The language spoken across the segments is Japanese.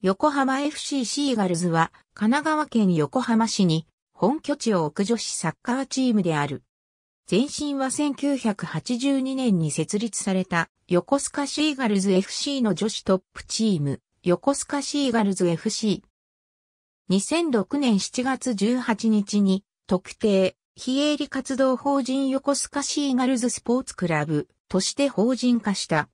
横浜 FC シーガルズは神奈川県横浜市に本拠地を置く女子サッカーチームである。前身は1982年に設立された横須賀シーガルズ FC の女子トップチーム横須賀シーガルズ FC。2006年7月18日に特定非営利活動法人横須賀シーガルズスポーツクラブとして法人化した。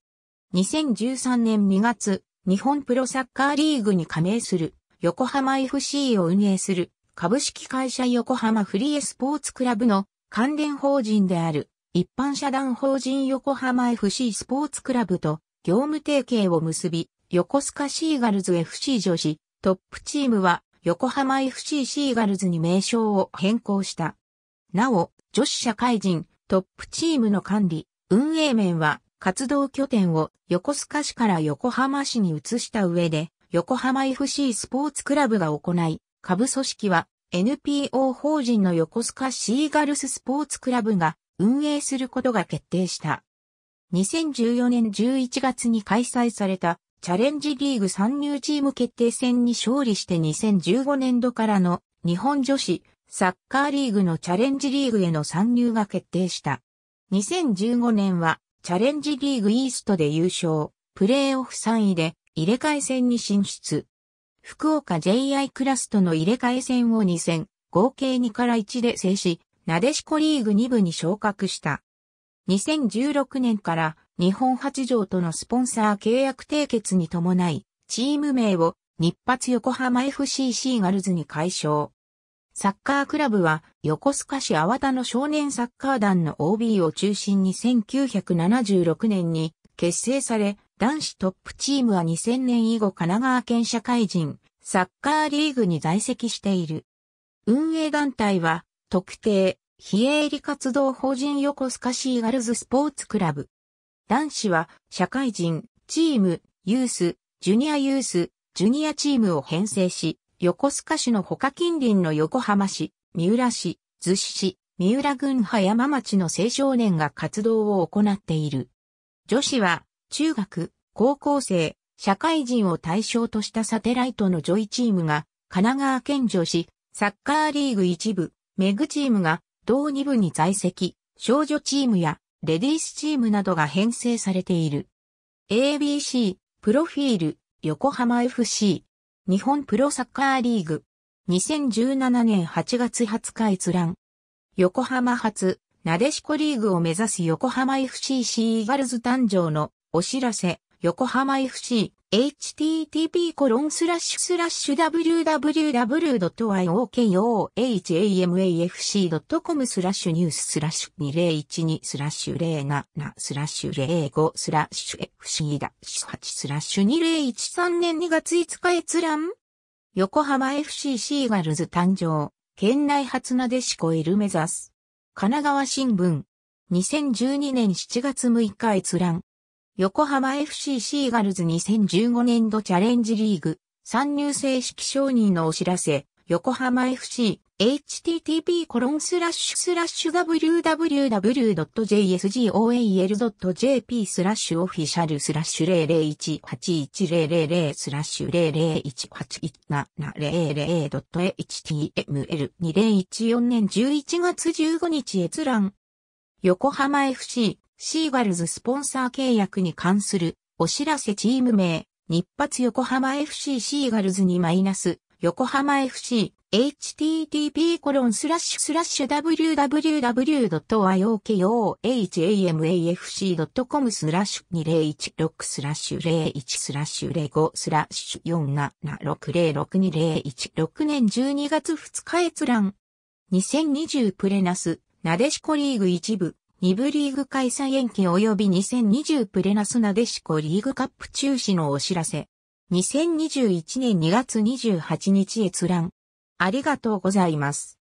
2013年2月、日本プロサッカーリーグに加盟する横浜 FC を運営する株式会社横浜フリースポーツクラブの関連法人である一般社団法人横浜 FC スポーツクラブと業務提携を結び横須賀シーガルズ FC 女子トップチームは横浜 FC シーガルズに名称を変更した。なお、女子社会人トップチームの管理、運営面は活動拠点を横須賀市から横浜市に移した上で、横浜 FC スポーツクラブが行い、下部組織は NPO 法人の横須賀シーガルススポーツクラブが運営することが決定した。2014年11月に開催されたチャレンジリーグ参入チーム決定戦に勝利して2015年度からの日本女子サッカーリーグのチャレンジリーグへの参入が決定した。2015年はチャレンジリーグイーストで優勝、プレーオフ3位で入れ替え戦に進出。福岡 JI クラスとの入れ替え戦を2戦、合計2から1で制し、なでしこリーグ2部に昇格した。2016年から日本八条とのスポンサー契約締結に伴い、チーム名を日発横浜 FC シーガルズに解消。サッカークラブは横須賀市阿田の少年サッカー団の OB を中心に1976年に結成され、男子トップチームは2000年以後神奈川県社会人サッカーリーグに在籍している。運営団体は特定非営利活動法人横須賀シーガルズスポーツクラブ。男子は社会人、チーム、ユース、ジュニアユース、ジュニアチームを編成し、横須賀市の他近隣の横浜市、三浦市、逗子市、三浦郡葉山町の青少年が活動を行っている。女子は、中学、高校生、社会人を対象としたサテライトのョイチームが、神奈川県女子、サッカーリーグ一部、メグチームが、同二部に在籍、少女チームや、レディースチームなどが編成されている。ABC、プロフィール、横浜 FC、日本プロサッカーリーグ。2017年8月20日閲覧。横浜発、なでしこリーグを目指す横浜 FCC ガールズ誕生のお知らせ。横浜 FC、http コロンスラッシュスラッシュ www.yokohamafc.com スラッシュニューススラッシュ2012スラッシュ07スラッシュ05スラッシュ FC 8スラッシュ2013年2月5日閲覧横浜 FC シーガルズ誕生、県内初なでしこエル目指す。神奈川新聞、2012年7月6日閲覧。横浜 FC シーガルズ2015年度チャレンジリーグ参入正式承認のお知らせ、横浜 FC http コロンスラッシュスラッシュ www.jsgoal.jp スラッシュオフィシャルスラッシュ0018100スラッシュ 001817000.html2014 年11月15日閲覧横浜 FC シーガルズスポンサー契約に関するお知らせチーム名、日発横浜 FC シーガルズにマイナス、横浜 FC、http コロンスラッシュスラッシュ www.yokohamafc.com スラッシュ2016スラッシュ01スラッシュ05スラッシュ47606201年12月2日閲覧2020プレナスなでしこリーグ一部2部リーグ開催延期及び2020プレナスなでしこリーグカップ中止のお知らせ。2021年2月28日閲覧。ありがとうございます。